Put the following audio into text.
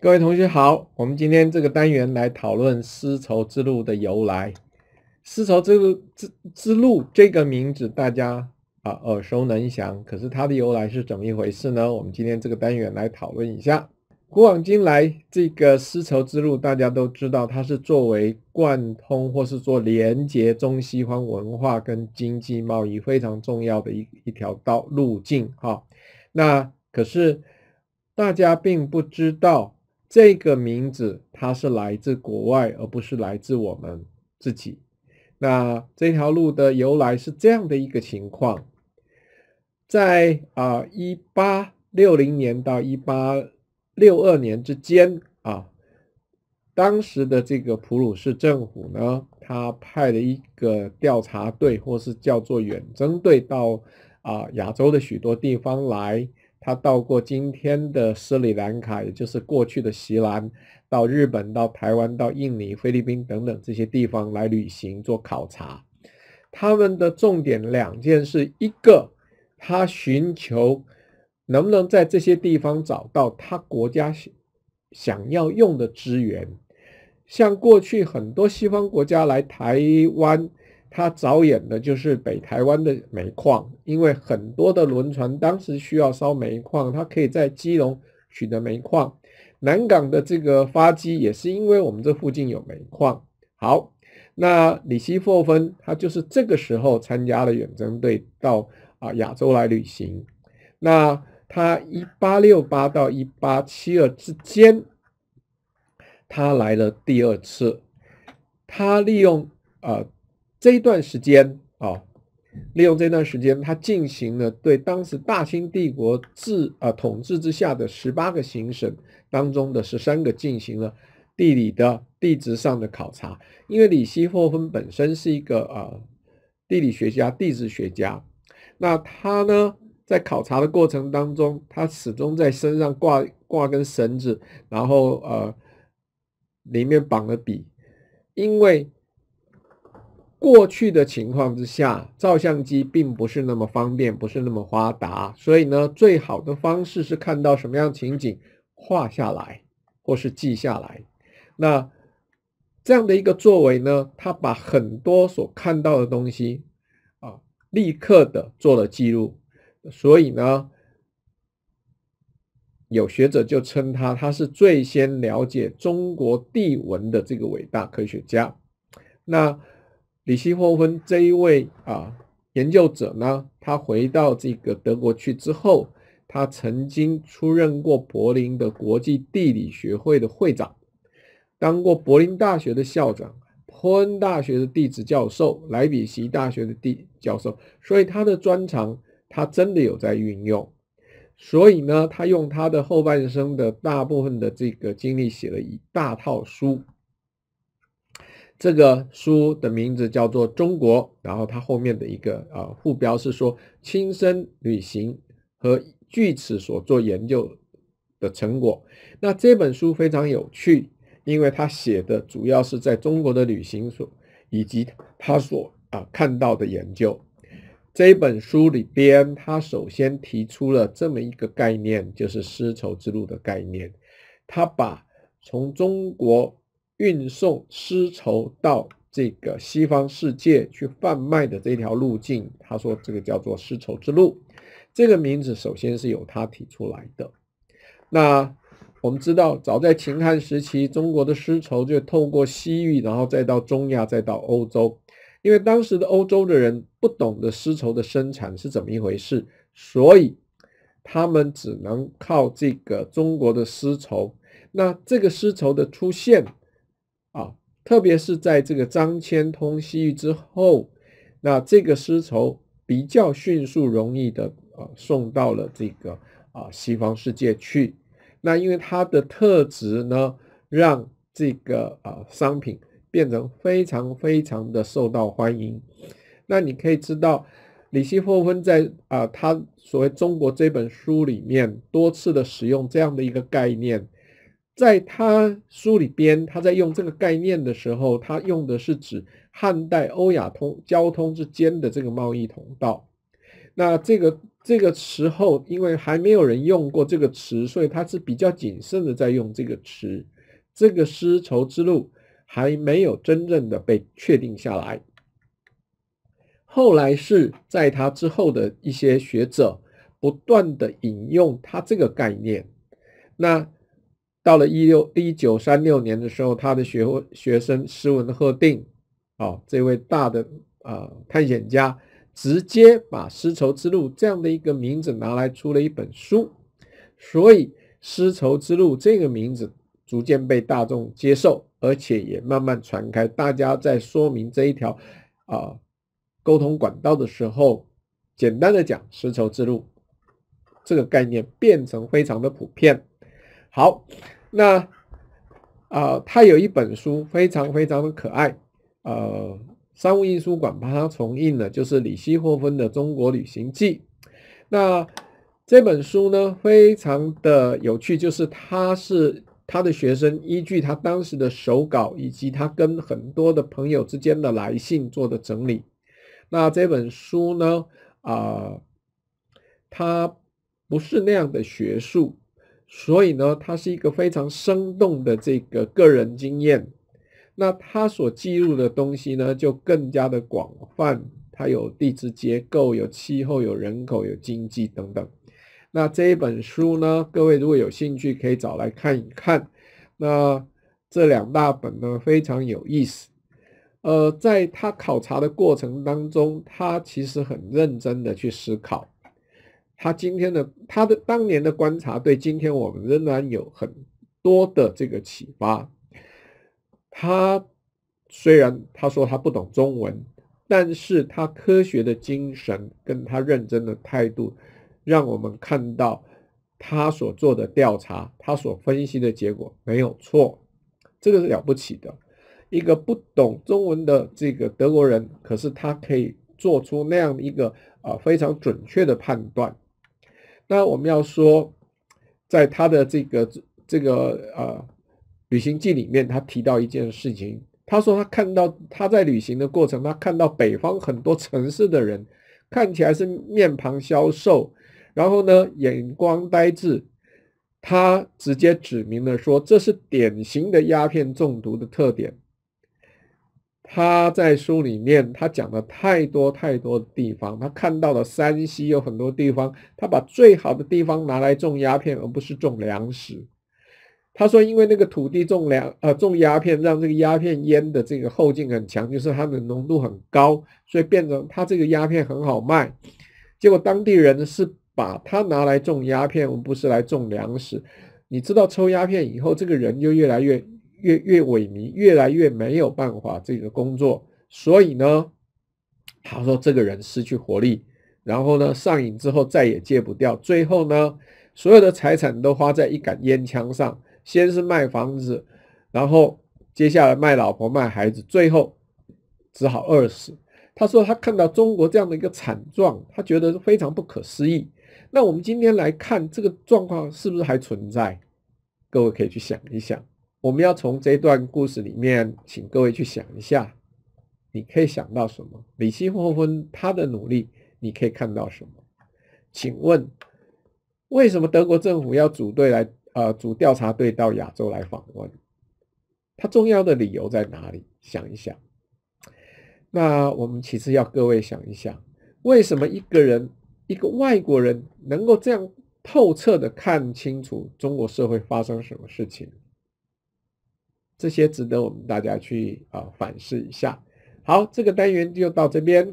各位同学好，我们今天这个单元来讨论丝绸之路的由来。丝绸之路之之路这个名字大家啊耳熟能详，可是它的由来是怎么一回事呢？我们今天这个单元来讨论一下。古往今来，这个丝绸之路大家都知道，它是作为贯通或是做连接中西方文化跟经济贸易非常重要的一一条道路径哈。那可是大家并不知道。这个名字它是来自国外，而不是来自我们自己。那这条路的由来是这样的一个情况：在啊，一八六零年到一八六二年之间啊，当时的这个普鲁士政府呢，他派了一个调查队，或是叫做远征队，到啊亚洲的许多地方来。他到过今天的斯里兰卡，也就是过去的锡兰，到日本、到台湾、到印尼、菲律宾等等这些地方来旅行做考察。他们的重点两件事，一个他寻求能不能在这些地方找到他国家想想要用的资源，像过去很多西方国家来台湾。他着眼的就是北台湾的煤矿，因为很多的轮船当时需要烧煤矿，他可以在基隆取得煤矿。南港的这个发机也是因为我们这附近有煤矿。好，那里希霍芬他就是这个时候参加了远征队到啊亚洲来旅行。那他一八六八到一八七二之间，他来了第二次，他利用呃。这一段时间啊，利用这段时间，他进行了对当时大清帝国治啊统治之下的十八个行省当中的十三个进行了地理的地质上的考察。因为李希霍芬本身是一个啊地理学家、地质学家，那他呢在考察的过程当中，他始终在身上挂挂根绳子，然后呃里面绑了笔，因为。过去的情况之下，照相机并不是那么方便，不是那么发达，所以呢，最好的方式是看到什么样情景画下来，或是记下来。那这样的一个作为呢，他把很多所看到的东西啊，立刻的做了记录。所以呢，有学者就称他，他是最先了解中国地文的这个伟大科学家。那里希霍芬这一位啊研究者呢，他回到这个德国去之后，他曾经出任过柏林的国际地理学会的会长，当过柏林大学的校长，波恩大学的地质教授，莱比锡大学的地教授，所以他的专长他真的有在运用，所以呢，他用他的后半生的大部分的这个精力写了一大套书。这个书的名字叫做《中国》，然后它后面的一个啊副标是说亲身旅行和据此所做研究的成果。那这本书非常有趣，因为他写的主要是在中国的旅行所以及他所啊看到的研究。这本书里边，他首先提出了这么一个概念，就是丝绸之路的概念。他把从中国。运送丝绸到这个西方世界去贩卖的这条路径，他说这个叫做丝绸之路，这个名字首先是由他提出来的。那我们知道，早在秦汉时期，中国的丝绸就透过西域，然后再到中亚，再到欧洲。因为当时的欧洲的人不懂得丝绸的生产是怎么一回事，所以他们只能靠这个中国的丝绸。那这个丝绸的出现。啊，特别是在这个张骞通西域之后，那这个丝绸比较迅速、容易的啊送到了这个啊西方世界去。那因为它的特质呢，让这个啊商品变成非常非常的受到欢迎。那你可以知道，李希霍芬在啊他所谓《中国》这本书里面多次的使用这样的一个概念。在他书里边，他在用这个概念的时候，他用的是指汉代欧亚通交通之间的这个贸易通道。那这个这个时候，因为还没有人用过这个词，所以他是比较谨慎的在用这个词。这个丝绸之路还没有真正的被确定下来。后来是在他之后的一些学者不断的引用他这个概念，那。到了一六一九三六年的时候，他的学学生斯文赫定，哦，这位大的啊探险家，直接把丝绸之路这样的一个名字拿来出了一本书，所以丝绸之路这个名字逐渐被大众接受，而且也慢慢传开。大家在说明这一条啊沟通管道的时候，简单的讲，丝绸之路这个概念变成非常的普遍。好。那，啊，他有一本书非常非常的可爱，呃，商务印书馆把它重印了，就是李希霍芬的《中国旅行记》。那这本书呢，非常的有趣，就是他是他的学生依据他当时的手稿以及他跟很多的朋友之间的来信做的整理。那这本书呢，啊，它不是那样的学术。所以呢，它是一个非常生动的这个个人经验。那他所记录的东西呢，就更加的广泛。它有地质结构，有气候，有人口，有经济等等。那这一本书呢，各位如果有兴趣，可以找来看一看。那这两大本呢，非常有意思。呃，在他考察的过程当中，他其实很认真的去思考。他今天的他的当年的观察，对今天我们仍然有很多的这个启发。他虽然他说他不懂中文，但是他科学的精神跟他认真的态度，让我们看到他所做的调查，他所分析的结果没有错，这个是了不起的。一个不懂中文的这个德国人，可是他可以做出那样一个啊非常准确的判断。那我们要说，在他的这个这个呃旅行记里面，他提到一件事情，他说他看到他在旅行的过程，他看到北方很多城市的人看起来是面庞消瘦，然后呢眼光呆滞，他直接指明了说这是典型的鸦片中毒的特点。他在书里面，他讲了太多太多的地方，他看到了山西有很多地方，他把最好的地方拿来种鸦片，而不是种粮食。他说，因为那个土地种粮，呃，种鸦片，让这个鸦片烟的这个后劲很强，就是它的浓度很高，所以变成他这个鸦片很好卖。结果当地人是把它拿来种鸦片，而不是来种粮食。你知道抽鸦片以后，这个人就越来越。越越萎靡，越来越没有办法自己的工作，所以呢，他说这个人失去活力，然后呢上瘾之后再也戒不掉，最后呢所有的财产都花在一杆烟枪上，先是卖房子，然后接下来卖老婆卖孩子，最后只好饿死。他说他看到中国这样的一个惨状，他觉得非常不可思议。那我们今天来看这个状况是不是还存在？各位可以去想一想。我们要从这段故事里面，请各位去想一下，你可以想到什么？李希霍芬他的努力，你可以看到什么？请问，为什么德国政府要组队来，呃，组调查队到亚洲来访问？他重要的理由在哪里？想一想。那我们其实要各位想一想，为什么一个人，一个外国人，能够这样透彻的看清楚中国社会发生什么事情？这些值得我们大家去啊反思一下。好，这个单元就到这边。